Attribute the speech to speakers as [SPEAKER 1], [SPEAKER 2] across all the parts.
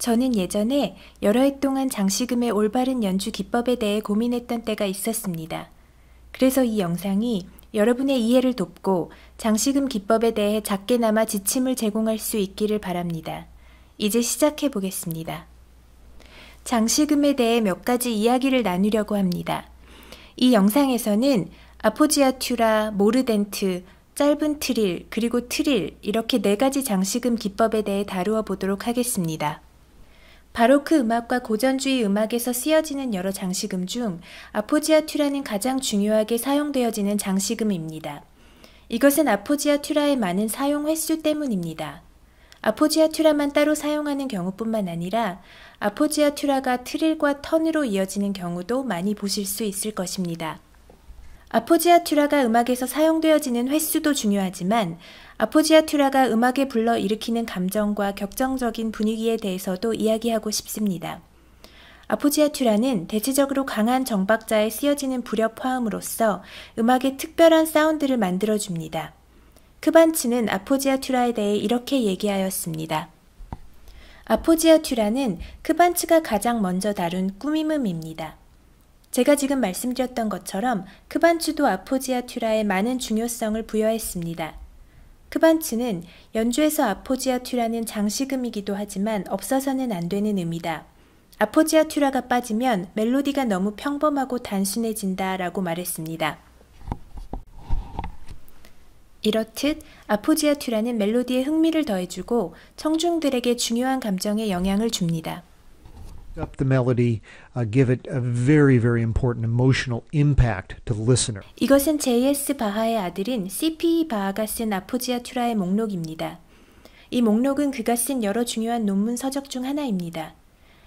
[SPEAKER 1] 저는 예전에 여러 해 동안 장식음의 올바른 연주 기법에 대해 고민했던 때가 있었습니다. 그래서 이 영상이 여러분의 이해를 돕고 장식음 기법에 대해 작게나마 지침을 제공할 수 있기를 바랍니다. 이제 시작해 보겠습니다. 장식음에 대해 몇 가지 이야기를 나누려고 합니다. 이 영상에서는 아포지아튜라, 모르덴트, 짧은 트릴, 그리고 트릴 이렇게 네 가지 장식음 기법에 대해 다루어 보도록 하겠습니다. 바로크 그 음악과 고전주의 음악에서 쓰여지는 여러 장식음 중 아포지아 투라는 가장 중요하게 사용되어지는 장식음입니다. 이것은 아포지아 투라의 많은 사용 횟수 때문입니다. 아포지아 투라만 따로 사용하는 경우뿐만 아니라 아포지아 투라가 트릴과 턴으로 이어지는 경우도 많이 보실 수 있을 것입니다. 아포지아 투라가 음악에서 사용되어지는 횟수도 중요하지만 아포지아 투라가 음악에 불러 일으키는 감정과 격정적인 분위기에 대해서도 이야기하고 싶습니다. 아포지아 투라는 대체적으로 강한 정박자에 쓰여지는 불협 화음으로서음악의 특별한 사운드를 만들어줍니다. 크반츠는 아포지아 투라에 대해 이렇게 얘기하였습니다. 아포지아 투라는 크반츠가 가장 먼저 다룬 꾸밈음입니다. 제가 지금 말씀드렸던 것처럼 크반츠도 아포지아 투라에 많은 중요성을 부여했습니다. 크반츠는 연주에서 아포지아 투라는 장식음이기도 하지만 없어서는 안 되는 음이다. 아포지아 투라가 빠지면 멜로디가 너무 평범하고 단순해진다 라고 말했습니다. 이렇듯 아포지아 투라는 멜로디에 흥미를 더해주고 청중들에게 중요한 감정에 영향을 줍니다. up the melody, uh, give it a very, very important emotional impact to the listener. 이것은 J.S. 바하의 아들인 C.P. 바하가 쓴 아포지아 투라의 목록입니다. 이 목록은 그가 쓴 여러 중요한 논문 서적 중 하나입니다.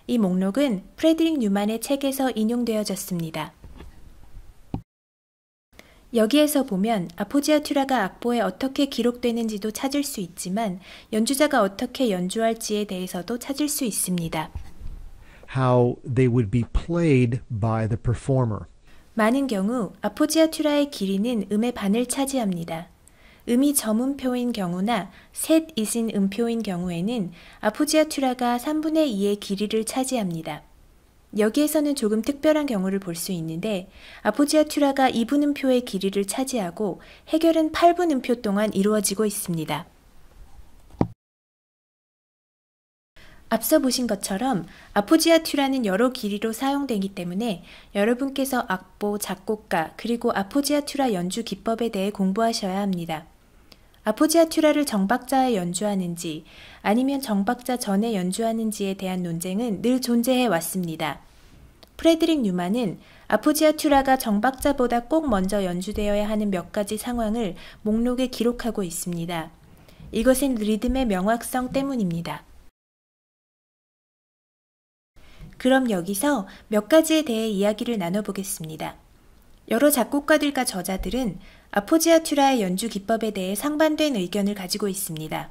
[SPEAKER 1] 이 목록은 프레드릭 뉴만의 책에서 인용되어졌습니다. 여기에서 보면 아포지아 튜라가 악보에 어떻게 기록되는지도 찾을 수 있지만 연주자가 어떻게 연주할지에 대해서도 찾을 수 있습니다. how they would be played by the performer. 많은 경우 아포지아투라의 길이는 음의 반을 차지합니다. 음이 점음표인 경우나 셋이신 음표인 경우에는 아포지아투라가 3분의 2의 길이를 차지합니다. 여기에서는 조금 특별한 경우를 볼 수 있는데 아포지아투라가 2분음표의 길이를 차지하고 해결은 8분음표 동안 이루어지고 있습니다. 앞서 보신 것처럼 아포지아투라는 여러 길이로 사용되기 때문에 여러분께서 악보, 작곡가, 그리고 아포지아투라 연주 기법에 대해 공부하셔야 합니다. 아포지아투라를 정박자에 연주하는지 아니면 정박자 전에 연주하는지에 대한 논쟁은 늘 존재해 왔습니다. 프레드릭 뉴만은 아포지아투라가 정박자보다 꼭 먼저 연주되어야 하는 몇 가지 상황을 목록에 기록하고 있습니다. 이것은 리듬의 명확성 때문입니다. 그럼 여기서 몇 가지에 대해 이야기를 나눠보겠습니다. 여러 작곡가들과 저자들은 아포지아투라의 연주 기법에 대해 상반된 의견을 가지고 있습니다.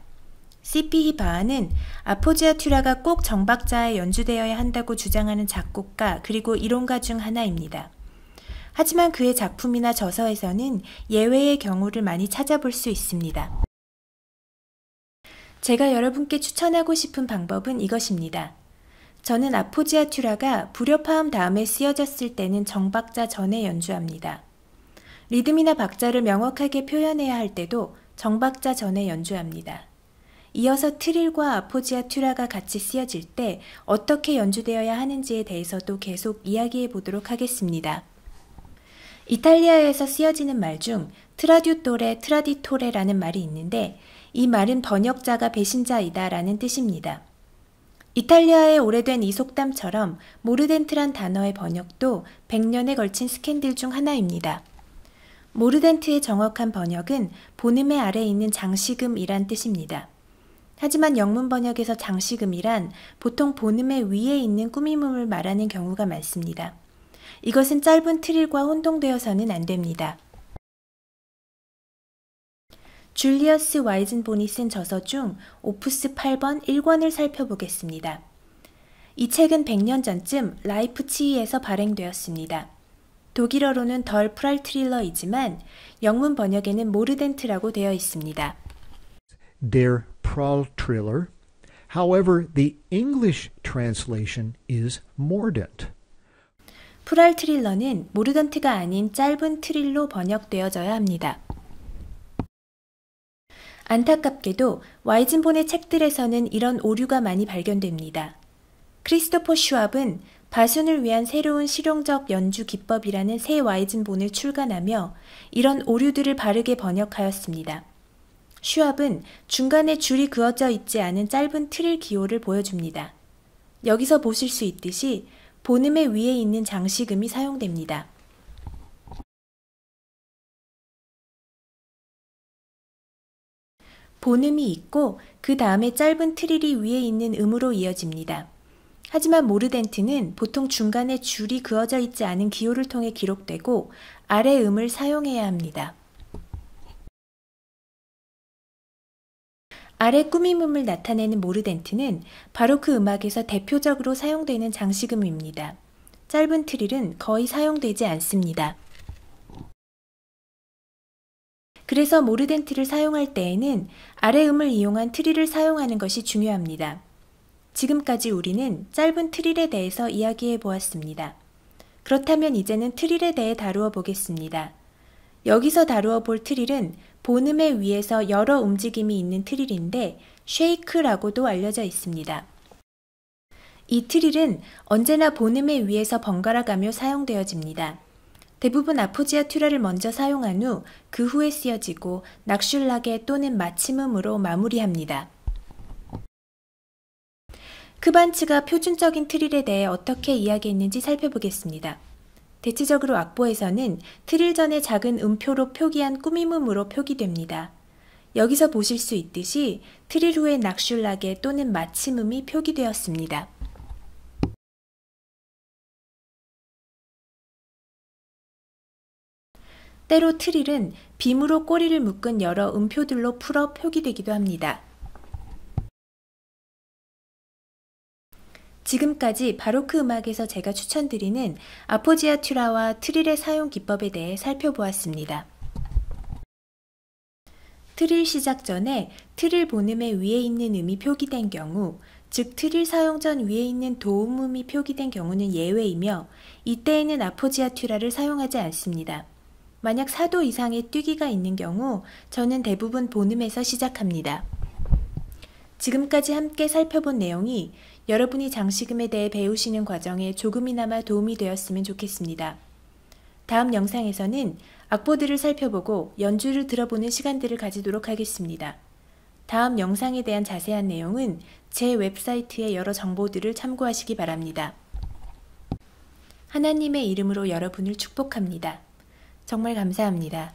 [SPEAKER 1] CP 히바하는 아포지아투라가꼭 정박자에 연주되어야 한다고 주장하는 작곡가 그리고 이론가 중 하나입니다. 하지만 그의 작품이나 저서에서는 예외의 경우를 많이 찾아볼 수 있습니다. 제가 여러분께 추천하고 싶은 방법은 이것입니다. 저는 아포지아 튜라가 불협화음 다음에 쓰여졌을 때는 정박자 전에 연주합니다. 리듬이나 박자를 명확하게 표현해야 할 때도 정박자 전에 연주합니다. 이어서 트릴과 아포지아 튜라가 같이 쓰여질 때 어떻게 연주되어야 하는지에 대해서도 계속 이야기해 보도록 하겠습니다. 이탈리아에서 쓰여지는 말 중 트라듀토레 트라디토레라는 말이 있는데 이 말은 번역자가 배신자이다 라는 뜻입니다. 이탈리아의 오래된 이속담처럼 모르덴트란 단어의 번역도 100년에 걸친 스캔들 중 하나입니다. 모르덴트의 정확한 번역은 본음의 아래 있는 장식음이란 뜻입니다. 하지만 영문 번역에서 장식음이란 보통 본음의 위에 있는 꾸밈음을 말하는 경우가 많습니다. 이것은 짧은 트릴과 혼동되어서는 안 됩니다. 줄리어스 와이즌본이 쓴 저서 중 오프스 8번 1권을 살펴보겠습니다. 이 책은 100년 전쯤 라이프치히에서 발행되었습니다. 독일어로는 덜 프랄 트릴러이지만 영문 번역에는 모르덴트라고 되어 있습니다. Der Pralltriller. However, the English translation is Mordant. 프랄 트릴러는 모르덴트가 아닌 짧은 트릴로 번역되어져야 합니다. 안타깝게도 와이즌본의 책들에서는 이런 오류가 많이 발견됩니다. 크리스토퍼 슈압은 바순을 위한 새로운 실용적 연주 기법이라는 새와이즌본을 출간하며 이런 오류들을 바르게 번역하였습니다. 슈압은 중간에 줄이 그어져 있지 않은 짧은 트릴 기호를 보여줍니다. 여기서 보실 수 있듯이 본음의 위에 있는 장식음이 사용됩니다. 본음이 있고 그 다음에 짧은 트릴이 위에 있는 음으로 이어집니다. 하지만 모르덴트는 보통 중간에 줄이 그어져 있지 않은 기호를 통해 기록되고 아래 음을 사용해야 합니다. 아래 꾸밈음을 나타내는 모르덴트는 바로크 그 음악에서 대표적으로 사용되는 장식음입니다. 짧은 트릴은 거의 사용되지 않습니다. 그래서 모르덴트를 사용할 때에는 아래 음을 이용한 트릴을 사용하는 것이 중요합니다. 지금까지 우리는 짧은 트릴에 대해서 이야기해 보았습니다. 그렇다면 이제는 트릴에 대해 다루어 보겠습니다. 여기서 다루어 볼 트릴은 본음에 위에서 여러 움직임이 있는 트릴인데 쉐이크라고도 알려져 있습니다. 이 트릴은 언제나 본음에 위에서 번갈아가며 사용되어집니다. 대부분 아포지아 튜라를 먼저 사용한 후 그 후에 쓰여지고 낙슐락에 또는 마침음으로 마무리합니다. 크반츠가 그 표준적인 트릴에 대해 어떻게 이야기했는지 살펴보겠습니다. 대체적으로 악보에서는 트릴 전에 작은 음표로 표기한 꾸밈음으로 표기됩니다. 여기서 보실 수 있듯이 트릴 후에 낙슐락에 또는 마침음이 표기되었습니다. 때로 트릴은 빔으로 꼬리를 묶은 여러 음표들로 풀어 표기되기도 합니다. 지금까지 바로크 음악에서 제가 추천드리는 아포지아 튜라와 트릴의 사용 기법에 대해 살펴보았습니다. 트릴 시작 전에 트릴 본음의 위에 있는 음이 표기된 경우, 즉 트릴 사용 전 위에 있는 도움음이 표기된 경우는 예외이며 이때에는 아포지아 튜라를 사용하지 않습니다. 만약 4도 이상의 뛰기가 있는 경우 저는 대부분 본음에서 시작합니다. 지금까지 함께 살펴본 내용이 여러분이 장식음에 대해 배우시는 과정에 조금이나마 도움이 되었으면 좋겠습니다. 다음 영상에서는 악보들을 살펴보고 연주를 들어보는 시간들을 가지도록 하겠습니다. 다음 영상에 대한 자세한 내용은 제 웹사이트의 여러 정보들을 참고하시기 바랍니다. 하나님의 이름으로 여러분을 축복합니다. 정말 감사합니다.